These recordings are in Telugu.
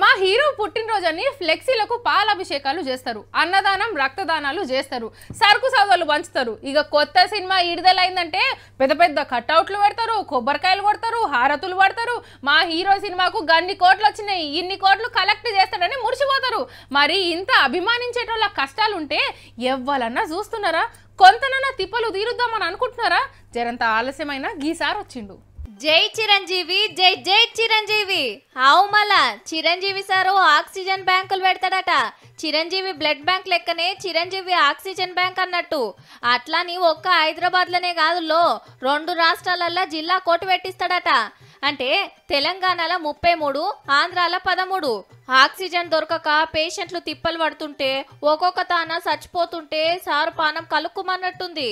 మా హీరో పుట్టినరోజని ఫ్లెక్సీలకు పాలాభిషేకాలు చేస్తారు అన్నదానం రక్తదానాలు చేస్తారు సరుకు సౌదాలు పంచుతారు ఇక కొత్త సినిమా విడుదలైందంటే పెద్ద పెద్ద కట్అవుట్లు పెడతారు కొబ్బరికాయలు కొడతారు హారతులు పడతారు మా హీరో సినిమాకు గన్ని కోట్లు వచ్చినాయి ఇన్ని కోట్లు కలెక్ట్ చేస్తాడని మురిసిపోతారు మరి ఇంత అభిమానించేటోళ్ళ కష్టాలుంటే ఎవ్వలన్నా చూస్తున్నారా కొంతనన్నా తిప్పలు తీరుద్దామని అనుకుంటున్నారా జరంత ఆలస్యమైన గీసారి వచ్చిండు జై చిరంజీవి జై జై చిరంజీవి ఆవు మల చిరంజీవి సారు ఆక్సిజన్ బ్యాంకులు పెడతాడట చిరంజీవి బ్లడ్ బ్యాంక్ లెక్కనే చిరంజీవి ఆక్సిజన్ బ్యాంక్ అన్నట్టు అట్లాని ఒక్క హైదరాబాద్లోనే కాదులో రెండు రాష్ట్రాలలో జిల్లా కోటు పెట్టిస్తాడట అంటే తెలంగాణలో ముప్పై మూడు ఆంధ్రాల పదమూడు ఆక్సిజన్ దొరకక పేషెంట్లు తిప్పలు పడుతుంటే ఒక్కొక్క తాన చచ్చిపోతుంటే సారు పానం కలుక్కుమన్నట్టుంది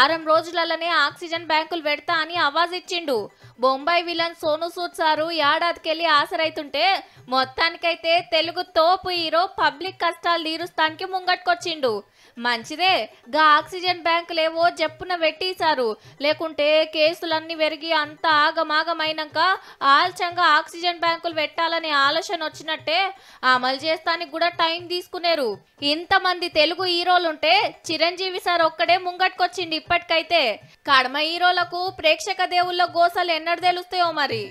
ఆరం రోజులలోనే ఆక్సిజన్ బ్యాంకులు పెడతా అని అవాజ్ ఇచ్చిండు బొంబాయి విలన్ సోను సూద్ సారు ఏడాదికెళ్ళి ఆసరైతుంటే మొత్తానికైతే తెలుగు తోపు హీరో పబ్లిక్ కష్టాలు తీరుస్తానికి ముంగట్కొచ్చిండు మంచిదే గా ఆక్సిజన్ బ్యాంకులేవో జప్పున పెట్టేశారు లేకుంటే కేసులన్నీ పెరిగి అంత ఆగమాగమైనాక ఆలస్యంగా ఆక్సిజన్ బ్యాంకులు పెట్టాలనే ఆలోచన వచ్చినట్టే ఉంటే అమలు చేస్తానికి కూడా టైం తీసుకునేరు ఇంతమంది తెలుగు హీరోలు ఉంటే చిరంజీవి సార్ ఒక్కడే ముంగట్కొచ్చింది ఇప్పటికైతే కడమ హీరోలకు ప్రేక్షక దేవుళ్ళ గోసలు ఎన్నడు తెలుస్తాయో మరి